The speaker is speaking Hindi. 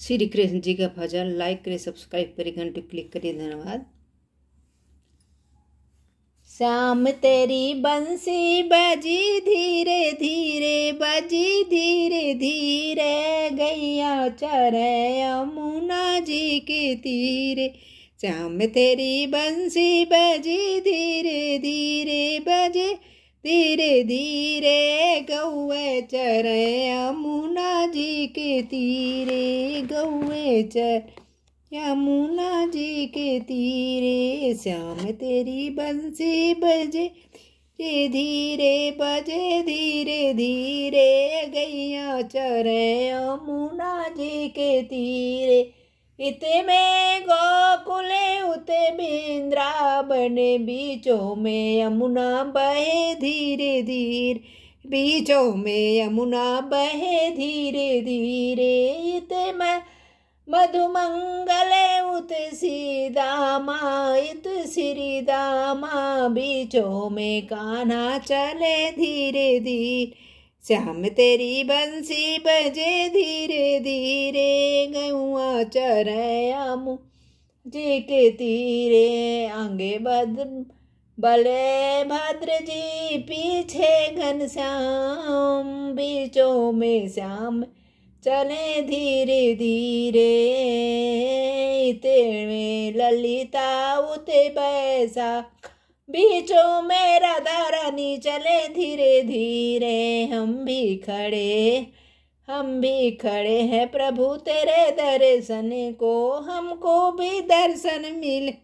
श्री कृष्ण जी का भजन लाइक करें सब्सक्राइब करें घंटे क्लिक करें धन्यवाद श्याम तेरी बंसी बजी धीरे धीरे बजी धीरे धीरे गैया चरे यमुना जी के तीरे श्याम तेरी बंसी बजी धीरे धीरे धीरे गौए चर यमुना जी के तीरे गौए चर यमुना जी के तीरे श्याम तेरी बंसी बजे धीरे धीरे बजे धीरे धीरे गैया चर यमुना जी के तीरे में गोकुले उते बने बीचों में यमुना बहे धीरे धीरे बीचों में यमुना बहे धीरे धीरे इते में मधुमङ्गले उत सीदामा इत श्री दामा बीचों में काना चले धीरे धीरे श्याम तेरी बंसी बजे धीरे धीरे चरयामु जी के तीरे आगे भद्र भले भद्र जी पीछे घन श्याम बीचों में श्याम चले धीरे धीरे ते में ललिता उते बैसा बीचों में राधा रानी चले धीरे धीरे हम भी खड़े हम भी खड़े हैं प्रभु तेरे दर्शन को हमको भी दर्शन मिले